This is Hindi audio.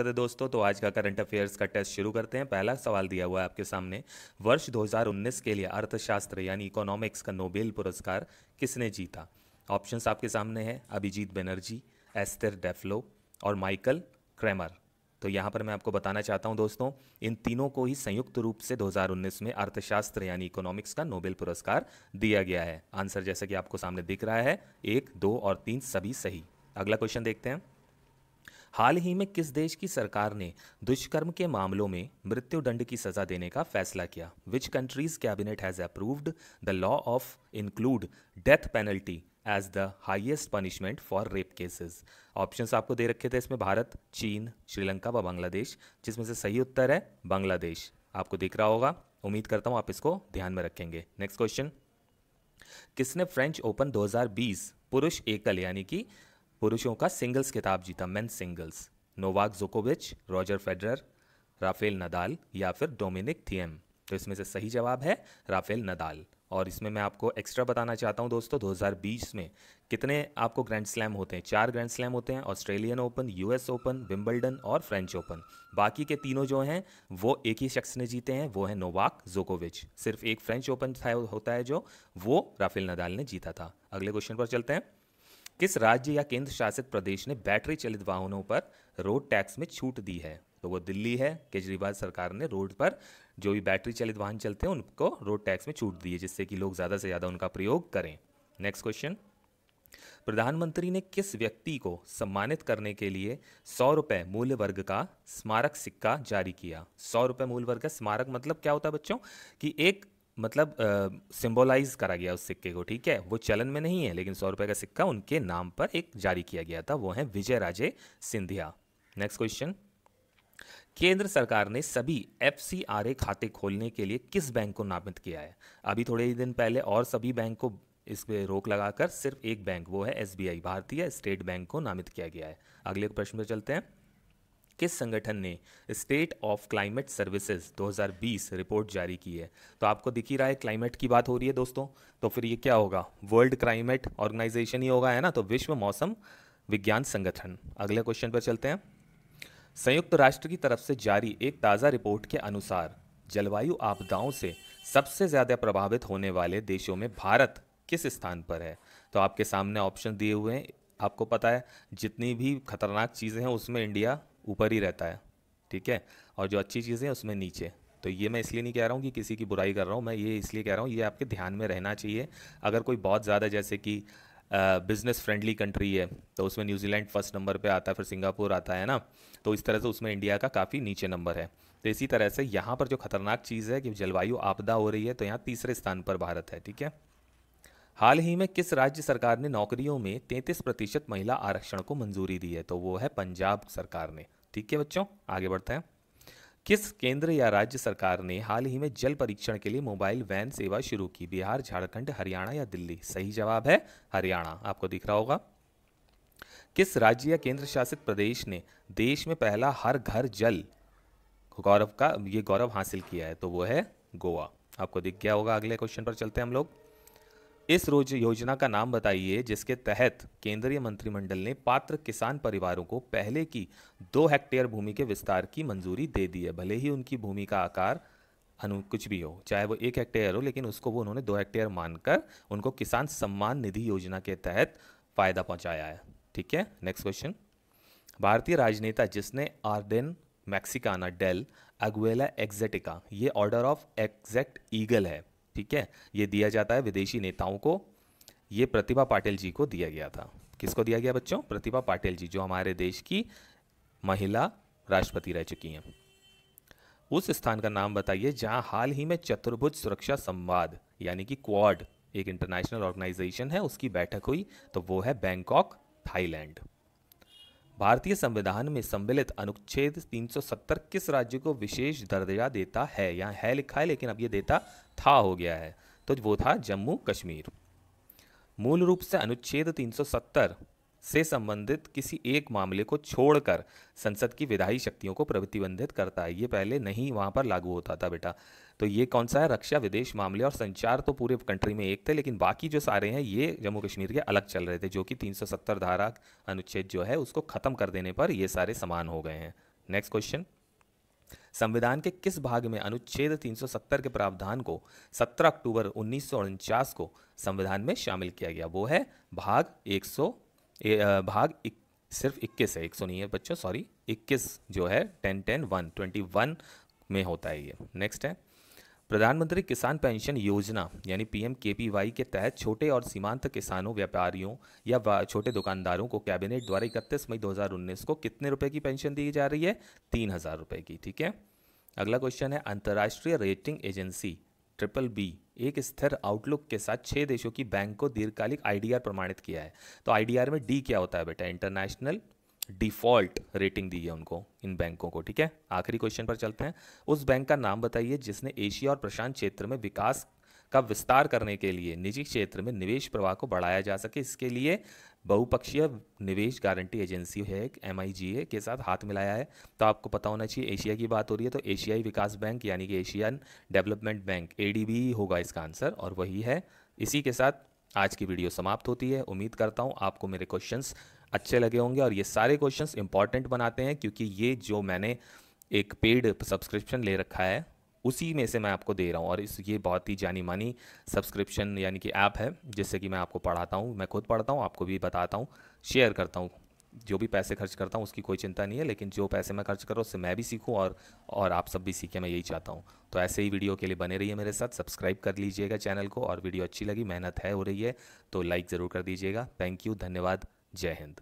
नमस्कार दोस्तों तो आज का करंट अफेयर्स का टेस्ट शुरू करते हैं पहला सवाल दिया हुआ है आपके सामने वर्ष 2019 के लिए अर्थशास्त्र यानी इकोनॉमिक्स का नोबेल पुरस्कार किसने जीता ऑप्शंस आपके सामने हैं अभिजीत बनर्जी एस्तर डेफ्लो और माइकल क्रेमर तो यहाँ पर मैं आपको बताना चाहता हूँ दोस्तों इन तीनों को ही संयुक्त रूप से 2019 में अर्थशास्त्र यानी इकोनॉमिक्स का नोबेल पुरस्कार दिया गया है आंसर जैसा कि आपको सामने दिख रहा है एक दो और तीन सभी सही अगला क्वेश्चन देखते हैं हाल ही में किस देश की सरकार ने दुष्कर्म के मामलों में मृत्युदंड की सजा देने का फैसला किया which countries cabinet has approved the law of include death penalty as the highest punishment for rape cases option आपको दे रखे थे इसमें भारत चीन श्रीलंका व बांग्लादेश जिसमें से सही उत्तर है बांग्लादेश आपको दिख रहा होगा उम्मीद करता हूँ आप इसको ध्यान में रखेंगे नेक्स्ट क्वेश्चन किसने फ्रेंच ओपन 2020 पुरुष एकल यानी कि पुरुषों का सिंगल्स खिताब जीता मैन सिंगल्स नोवाक जोकोविच रॉजर फेडरर राफेल नदाल या फिर डोमिनिक थियम तो इसमें से सही जवाब है राफेल नदाल और इसमें मैं आपको एक्स्ट्रा बताना चाहता हूं दोस्तों 2020 में कितने आपको ग्रैंड स्लैम होते हैं चार ग्रैंड स्लैम होते हैं Australian Open US Open Wimbledon और फ्रेंच ओपन बाकी के तीनों जो हैं वो एक ही शख्स ने जीते हैं वो है नोवाक जोकोविच सिर्फ एक फ्रेंच ओपन था होता है जो वो राफेल नदाल ने जीता था अगले क्वेश्चन पर चलते हैं किस राज्य या केंद्र शासित प्रदेश ने बैटरी चलित वाहनों पर रोड टैक्स में छूट दी है तो वो दिल्ली है केजरीवाल सरकार ने रोड पर जो भी बैटरी चलित वाहन चलते हैं उनको रोड टैक्स में छूट दी है जिससे कि लोग ज़्यादा से ज़्यादा उनका प्रयोग करें नेक्स्ट क्वेश्चन प्रधानमंत्री ने किस व्यक्ति को सम्मानित करने के लिए सौ रुपये मूल्य वर्ग का स्मारक सिक्का जारी किया सौ रुपये मूल्य वर्ग का स्मारक मतलब क्या होता है बच्चों कि एक मतलब सिंबलाइज करा गया उस सिक्के को ठीक है वो चलन में नहीं है लेकिन सौ रुपये का सिक्का उनके नाम पर एक जारी किया गया था वो है विजय राजे सिंधिया नेक्स्ट क्वेश्चन केंद्र सरकार ने सभी एफ खाते खोलने के लिए किस बैंक को नामित किया है अभी थोड़े ही दिन पहले और सभी बैंक को इस पर रोक लगाकर सिर्फ एक बैंक वो है एसबीआई भारतीय स्टेट बैंक को नामित किया गया है अगले प्रश्न पर चलते हैं किस संगठन ने state of climate services 2020 report जारी की है तो आपको दिख ही रहा है क्लाइमेट की बात हो रही है दोस्तों तो फिर ये क्या होगा वर्ल्ड क्लाइमेट ऑर्गेनाइजेशन ही होगा है ना तो विश्व मौसम विज्ञान संगठन अगले क्वेश्चन पर चलते हैं संयुक्त राष्ट्र की तरफ से जारी एक ताज़ा रिपोर्ट के अनुसार जलवायु आपदाओं से सबसे ज़्यादा प्रभावित होने वाले देशों में भारत किस स्थान पर है तो आपके सामने ऑप्शन दिए हुए हैं आपको पता है जितनी भी खतरनाक चीज़ें हैं उसमें इंडिया ऊपर ही रहता है ठीक है और जो अच्छी चीज़ें हैं उसमें नीचे तो ये मैं इसलिए नहीं कह रहा हूँ कि किसी की बुराई कर रहा हूँ मैं ये इसलिए कह रहा हूँ ये आपके ध्यान में रहना चाहिए अगर कोई बहुत ज़्यादा जैसे कि बिज़नेस फ्रेंडली कंट्री है तो उसमें न्यूजीलैंड फर्स्ट नंबर पे आता है फिर सिंगापुर आता है ना तो इस तरह से उसमें इंडिया का काफ़ी नीचे नंबर है तो इसी तरह से यहाँ पर जो खतरनाक चीज़ है कि जलवायु आपदा हो रही है तो यहाँ तीसरे स्थान पर भारत है ठीक है हाल ही में किस राज्य सरकार ने नौकरियों में तैतीस प्रतिशत महिला आरक्षण को मंजूरी दी है तो वो है पंजाब सरकार ने ठीक है बच्चों आगे बढ़ते हैं किस केंद्र या राज्य सरकार ने हाल ही में जल परीक्षण के लिए मोबाइल वैन सेवा शुरू की बिहार झारखंड हरियाणा या दिल्ली सही जवाब है हरियाणा आपको दिख रहा होगा किस राज्य या केंद्र शासित प्रदेश ने देश में पहला हर घर जल गौरव का ये गौरव हासिल किया है तो वो है गोवा आपको दिख गया होगा अगले क्वेश्चन पर चलते हैं हम लोग इस रोज योजना का नाम बताइए जिसके तहत केंद्रीय मंत्रिमंडल ने पात्र किसान परिवारों को पहले की दो हेक्टेयर भूमि के विस्तार की मंजूरी दे दी है भले ही उनकी भूमि का आकार अनु कुछ भी हो चाहे वो एक हेक्टेयर हो लेकिन उसको वो उन्होंने दो हेक्टेयर मानकर उनको किसान सम्मान निधि योजना के तहत फ़ायदा पहुंचाया है ठीक है नेक्स्ट क्वेश्चन भारतीय राजनेता जिसने Orden Mexicana del Aguila Azteca ये ऑर्डर ऑफ एग्जैक्ट ईगल है ठीक है ये दिया जाता है विदेशी नेताओं को ये प्रतिभा पाटिल जी को दिया गया था किसको दिया गया बच्चों प्रतिभा पाटिल जी जो हमारे देश की महिला राष्ट्रपति रह चुकी हैं उस स्थान का नाम बताइए जहां हाल ही में चतुर्भुज सुरक्षा संवाद यानी कि क्वाड एक इंटरनेशनल ऑर्गेनाइजेशन है उसकी बैठक हुई तो वो है बैंकॉक थाईलैंड भारतीय संविधान में सम्मिलित अनुच्छेद 370 किस राज्य को विशेष दर्जा देता है यहाँ है लिखा है लेकिन अब ये देता था हो गया है तो वो था जम्मू कश्मीर मूल रूप से अनुच्छेद 370 से संबंधित किसी एक मामले को छोड़कर संसद की विधायी शक्तियों को प्रतिबंधित करता है ये पहले नहीं वहाँ पर लागू होता था बेटा तो ये कौन सा है रक्षा विदेश मामले और संचार तो पूरे कंट्री में एक थे लेकिन बाकी जो सारे हैं ये जम्मू कश्मीर के अलग चल रहे थे जो कि 370 धारा अनुच्छेद जो है उसको ख़त्म कर देने पर ये सारे समान हो गए हैं नेक्स्ट क्वेश्चन संविधान के किस भाग में अनुच्छेद 370 के प्रावधान को 17 अक्टूबर उन्नीस को संविधान में शामिल किया गया वो है भाग एक भाग एक, सिर्फ इक्कीस है एक सौ नहीं है बच्चों सॉरी इक्कीस जो है ten ten one twenty one में होता है ये नेक्स्ट है प्रधानमंत्री किसान पेंशन योजना यानी पी एम के तहत छोटे और सीमांत किसानों व्यापारियों या छोटे दुकानदारों को कैबिनेट द्वारा इकतीस मई 2019 को कितने रुपए की पेंशन दी जा रही है तीन हज़ार रुपये की ठीक है अगला क्वेश्चन है अंतर्राष्ट्रीय रेटिंग एजेंसी ट्रिपल बी एक स्थिर आउटलुक के साथ छह देशों की बैंक को दीर्घकालिक आईडीआर प्रमाणित किया है तो आईडीआर में डी क्या होता है बेटा इंटरनेशनल डिफॉल्ट रेटिंग दी है उनको इन बैंकों को ठीक है आखिरी क्वेश्चन पर चलते हैं उस बैंक का नाम बताइए जिसने एशिया और प्रशांत क्षेत्र में विकास का विस्तार करने के लिए निजी क्षेत्र में निवेश प्रवाह को बढ़ाया जा सके इसके लिए बहुपक्षीय निवेश गारंटी एजेंसी है एक एम के साथ हाथ मिलाया है तो आपको पता होना चाहिए एशिया की बात हो रही है तो एशियाई विकास बैंक यानी कि एशियन डेवलपमेंट बैंक ए होगा इसका आंसर और वही है इसी के साथ आज की वीडियो समाप्त होती है उम्मीद करता हूँ आपको मेरे क्वेश्चंस अच्छे लगे होंगे और ये सारे क्वेश्चंस इंपॉर्टेंट बनाते हैं क्योंकि ये जो मैंने एक पेड सब्सक्रिप्शन ले रखा है उसी में से मैं आपको दे रहा हूँ और इस ये बहुत ही जानी मानी सब्सक्रिप्शन यानी कि ऐप है जिससे कि मैं आपको पढ़ाता हूँ मैं खुद पढ़ता हूँ आपको भी बताता हूँ शेयर करता हूँ जो भी पैसे खर्च करता हूँ उसकी कोई चिंता नहीं है लेकिन जो पैसे मैं खर्च कर रहा हूँ उससे मैं भी सीखूँ और और आप सब भी सीखें मैं यही चाहता हूँ तो ऐसे ही वीडियो के लिए बने रहिए मेरे साथ सब्सक्राइब कर लीजिएगा चैनल को और वीडियो अच्छी लगी मेहनत है हो रही है तो लाइक ज़रूर कर दीजिएगा थैंक यू धन्यवाद जय हिंद